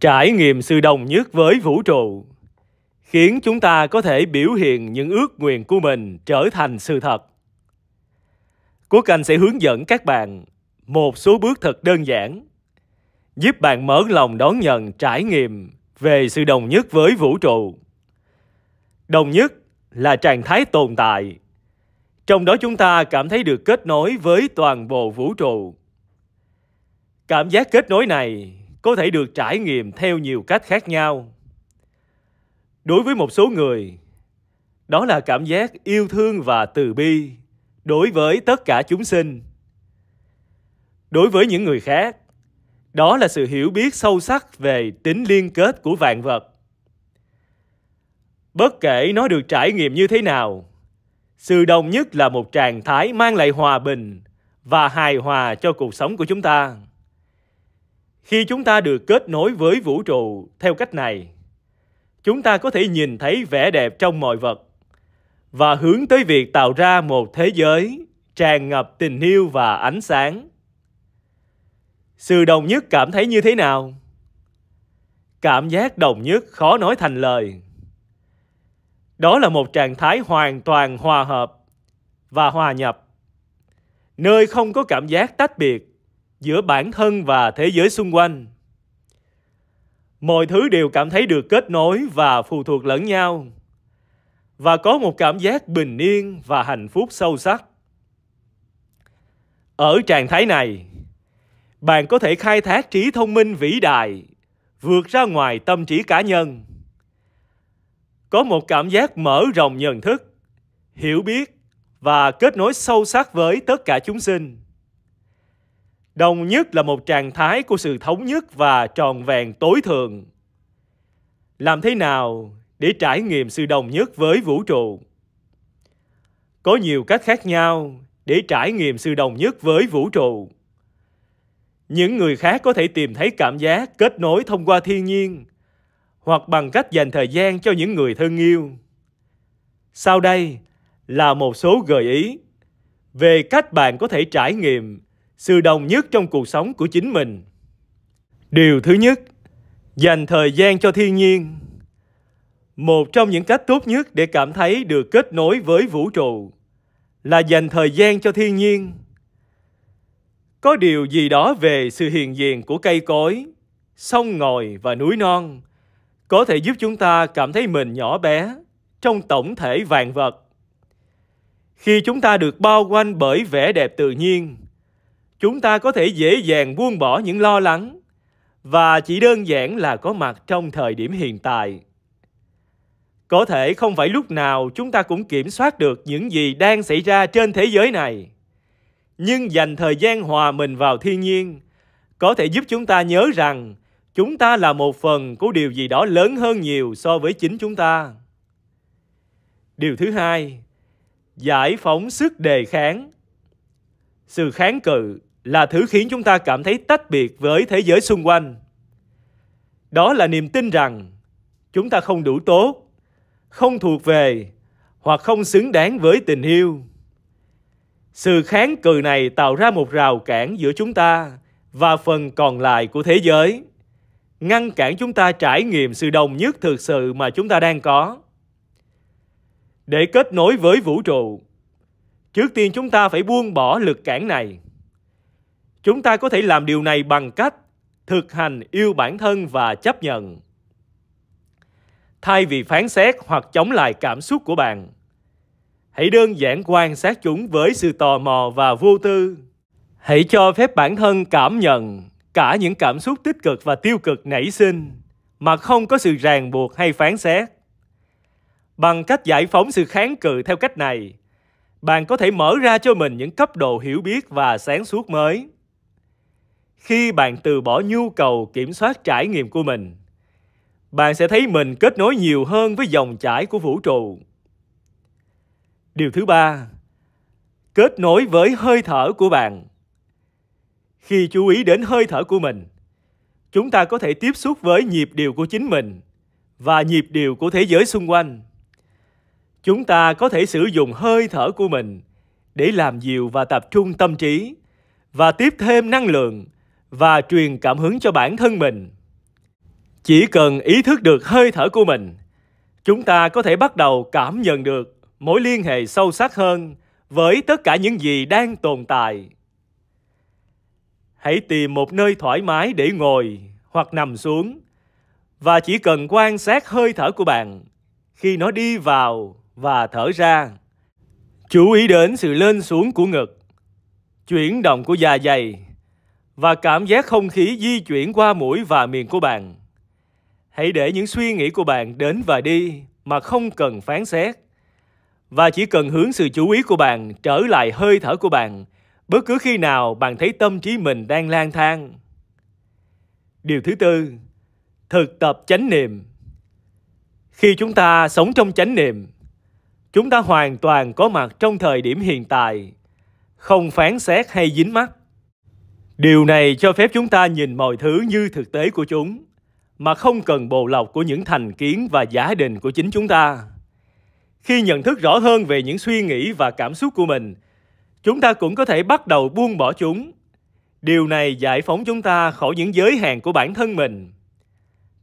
trải nghiệm sự đồng nhất với vũ trụ khiến chúng ta có thể biểu hiện những ước nguyện của mình trở thành sự thật quốc anh sẽ hướng dẫn các bạn một số bước thật đơn giản giúp bạn mở lòng đón nhận trải nghiệm về sự đồng nhất với vũ trụ đồng nhất là trạng thái tồn tại trong đó chúng ta cảm thấy được kết nối với toàn bộ vũ trụ cảm giác kết nối này có thể được trải nghiệm theo nhiều cách khác nhau đối với một số người đó là cảm giác yêu thương và từ bi đối với tất cả chúng sinh đối với những người khác đó là sự hiểu biết sâu sắc về tính liên kết của vạn vật bất kể nó được trải nghiệm như thế nào sự đồng nhất là một trạng thái mang lại hòa bình và hài hòa cho cuộc sống của chúng ta khi chúng ta được kết nối với vũ trụ theo cách này chúng ta có thể nhìn thấy vẻ đẹp trong mọi vật và hướng tới việc tạo ra một thế giới tràn ngập tình yêu và ánh sáng sự đồng nhất cảm thấy như thế nào cảm giác đồng nhất khó nói thành lời đó là một trạng thái hoàn toàn hòa hợp và hòa nhập nơi không có cảm giác tách biệt giữa bản thân và thế giới xung quanh mọi thứ đều cảm thấy được kết nối và phụ thuộc lẫn nhau và có một cảm giác bình yên và hạnh phúc sâu sắc ở trạng thái này bạn có thể khai thác trí thông minh vĩ đại vượt ra ngoài tâm trí cá nhân có một cảm giác mở rộng nhận thức hiểu biết và kết nối sâu sắc với tất cả chúng sinh Đồng nhất là một trạng thái của sự thống nhất và tròn vẹn tối thượng. Làm thế nào để trải nghiệm sự đồng nhất với vũ trụ? Có nhiều cách khác nhau để trải nghiệm sự đồng nhất với vũ trụ. Những người khác có thể tìm thấy cảm giác kết nối thông qua thiên nhiên hoặc bằng cách dành thời gian cho những người thân yêu. Sau đây là một số gợi ý về cách bạn có thể trải nghiệm sự đồng nhất trong cuộc sống của chính mình điều thứ nhất dành thời gian cho thiên nhiên một trong những cách tốt nhất để cảm thấy được kết nối với vũ trụ là dành thời gian cho thiên nhiên có điều gì đó về sự hiện diện của cây cối sông ngòi và núi non có thể giúp chúng ta cảm thấy mình nhỏ bé trong tổng thể vạn vật khi chúng ta được bao quanh bởi vẻ đẹp tự nhiên chúng ta có thể dễ dàng buông bỏ những lo lắng và chỉ đơn giản là có mặt trong thời điểm hiện tại có thể không phải lúc nào chúng ta cũng kiểm soát được những gì đang xảy ra trên thế giới này nhưng dành thời gian hòa mình vào thiên nhiên có thể giúp chúng ta nhớ rằng chúng ta là một phần của điều gì đó lớn hơn nhiều so với chính chúng ta điều thứ hai giải phóng sức đề kháng sự kháng cự là thứ khiến chúng ta cảm thấy tách biệt với thế giới xung quanh đó là niềm tin rằng chúng ta không đủ tốt không thuộc về hoặc không xứng đáng với tình yêu sự kháng cự này tạo ra một rào cản giữa chúng ta và phần còn lại của thế giới ngăn cản chúng ta trải nghiệm sự đồng nhất thực sự mà chúng ta đang có để kết nối với vũ trụ trước tiên chúng ta phải buông bỏ lực cản này Chúng ta có thể làm điều này bằng cách thực hành yêu bản thân và chấp nhận. Thay vì phán xét hoặc chống lại cảm xúc của bạn, hãy đơn giản quan sát chúng với sự tò mò và vô tư. Hãy cho phép bản thân cảm nhận cả những cảm xúc tích cực và tiêu cực nảy sinh mà không có sự ràng buộc hay phán xét. Bằng cách giải phóng sự kháng cự theo cách này, bạn có thể mở ra cho mình những cấp độ hiểu biết và sáng suốt mới khi bạn từ bỏ nhu cầu kiểm soát trải nghiệm của mình bạn sẽ thấy mình kết nối nhiều hơn với dòng chảy của vũ trụ điều thứ ba kết nối với hơi thở của bạn khi chú ý đến hơi thở của mình chúng ta có thể tiếp xúc với nhịp điệu của chính mình và nhịp điệu của thế giới xung quanh chúng ta có thể sử dụng hơi thở của mình để làm dịu và tập trung tâm trí và tiếp thêm năng lượng và truyền cảm hứng cho bản thân mình chỉ cần ý thức được hơi thở của mình chúng ta có thể bắt đầu cảm nhận được mối liên hệ sâu sắc hơn với tất cả những gì đang tồn tại hãy tìm một nơi thoải mái để ngồi hoặc nằm xuống và chỉ cần quan sát hơi thở của bạn khi nó đi vào và thở ra chú ý đến sự lên xuống của ngực chuyển động của da dày và cảm giác không khí di chuyển qua mũi và miệng của bạn. Hãy để những suy nghĩ của bạn đến và đi mà không cần phán xét. Và chỉ cần hướng sự chú ý của bạn trở lại hơi thở của bạn bất cứ khi nào bạn thấy tâm trí mình đang lang thang. Điều thứ tư, thực tập chánh niệm. Khi chúng ta sống trong chánh niệm, chúng ta hoàn toàn có mặt trong thời điểm hiện tại, không phán xét hay dính mắt Điều này cho phép chúng ta nhìn mọi thứ như thực tế của chúng, mà không cần bồ lọc của những thành kiến và giả định của chính chúng ta. Khi nhận thức rõ hơn về những suy nghĩ và cảm xúc của mình, chúng ta cũng có thể bắt đầu buông bỏ chúng. Điều này giải phóng chúng ta khỏi những giới hạn của bản thân mình.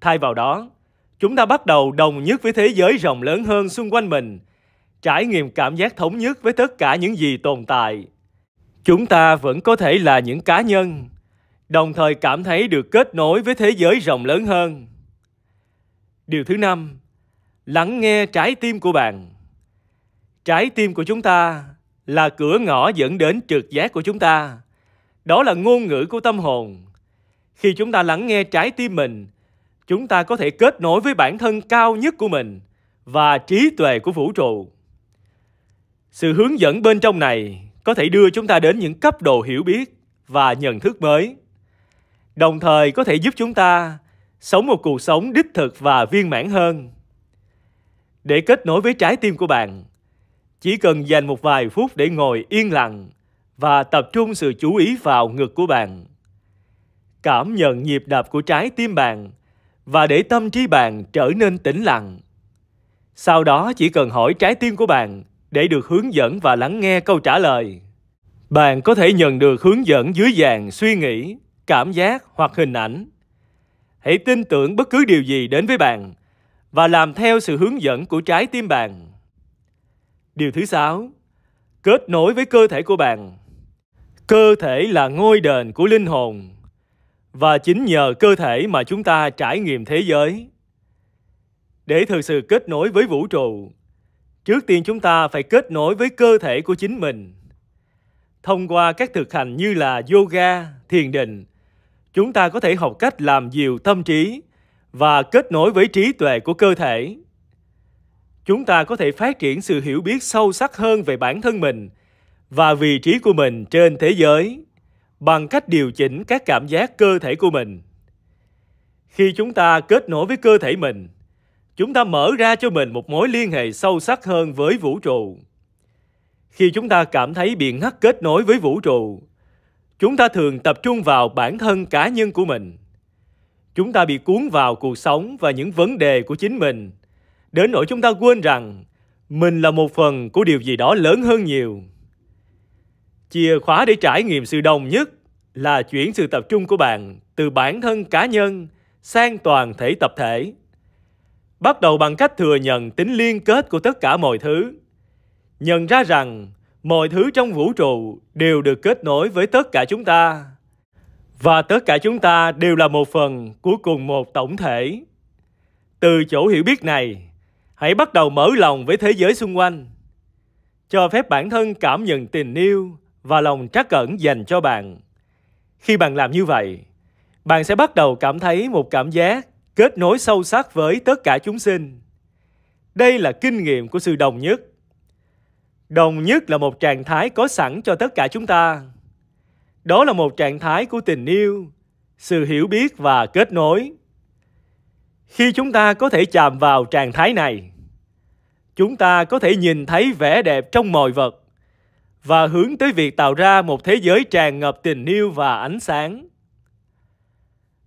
Thay vào đó, chúng ta bắt đầu đồng nhất với thế giới rộng lớn hơn xung quanh mình, trải nghiệm cảm giác thống nhất với tất cả những gì tồn tại – chúng ta vẫn có thể là những cá nhân đồng thời cảm thấy được kết nối với thế giới rộng lớn hơn điều thứ năm lắng nghe trái tim của bạn trái tim của chúng ta là cửa ngõ dẫn đến trực giác của chúng ta đó là ngôn ngữ của tâm hồn khi chúng ta lắng nghe trái tim mình chúng ta có thể kết nối với bản thân cao nhất của mình và trí tuệ của vũ trụ sự hướng dẫn bên trong này có thể đưa chúng ta đến những cấp độ hiểu biết và nhận thức mới đồng thời có thể giúp chúng ta sống một cuộc sống đích thực và viên mãn hơn để kết nối với trái tim của bạn chỉ cần dành một vài phút để ngồi yên lặng và tập trung sự chú ý vào ngực của bạn cảm nhận nhịp đập của trái tim bạn và để tâm trí bạn trở nên tĩnh lặng sau đó chỉ cần hỏi trái tim của bạn để được hướng dẫn và lắng nghe câu trả lời. Bạn có thể nhận được hướng dẫn dưới dạng suy nghĩ, cảm giác hoặc hình ảnh. Hãy tin tưởng bất cứ điều gì đến với bạn và làm theo sự hướng dẫn của trái tim bạn. Điều thứ sáu, kết nối với cơ thể của bạn. Cơ thể là ngôi đền của linh hồn và chính nhờ cơ thể mà chúng ta trải nghiệm thế giới. Để thực sự kết nối với vũ trụ, trước tiên chúng ta phải kết nối với cơ thể của chính mình thông qua các thực hành như là yoga thiền định chúng ta có thể học cách làm dịu tâm trí và kết nối với trí tuệ của cơ thể chúng ta có thể phát triển sự hiểu biết sâu sắc hơn về bản thân mình và vị trí của mình trên thế giới bằng cách điều chỉnh các cảm giác cơ thể của mình khi chúng ta kết nối với cơ thể mình chúng ta mở ra cho mình một mối liên hệ sâu sắc hơn với vũ trụ. Khi chúng ta cảm thấy bị ngắt kết nối với vũ trụ, chúng ta thường tập trung vào bản thân cá nhân của mình. Chúng ta bị cuốn vào cuộc sống và những vấn đề của chính mình, đến nỗi chúng ta quên rằng mình là một phần của điều gì đó lớn hơn nhiều. Chìa khóa để trải nghiệm sự đồng nhất là chuyển sự tập trung của bạn từ bản thân cá nhân sang toàn thể tập thể Bắt đầu bằng cách thừa nhận tính liên kết của tất cả mọi thứ. Nhận ra rằng mọi thứ trong vũ trụ đều được kết nối với tất cả chúng ta và tất cả chúng ta đều là một phần của cùng một tổng thể. Từ chỗ hiểu biết này, hãy bắt đầu mở lòng với thế giới xung quanh. Cho phép bản thân cảm nhận tình yêu và lòng trắc ẩn dành cho bạn. Khi bạn làm như vậy, bạn sẽ bắt đầu cảm thấy một cảm giác kết nối sâu sắc với tất cả chúng sinh. Đây là kinh nghiệm của sự đồng nhất. Đồng nhất là một trạng thái có sẵn cho tất cả chúng ta. Đó là một trạng thái của tình yêu, sự hiểu biết và kết nối. Khi chúng ta có thể chạm vào trạng thái này, chúng ta có thể nhìn thấy vẻ đẹp trong mọi vật và hướng tới việc tạo ra một thế giới tràn ngập tình yêu và ánh sáng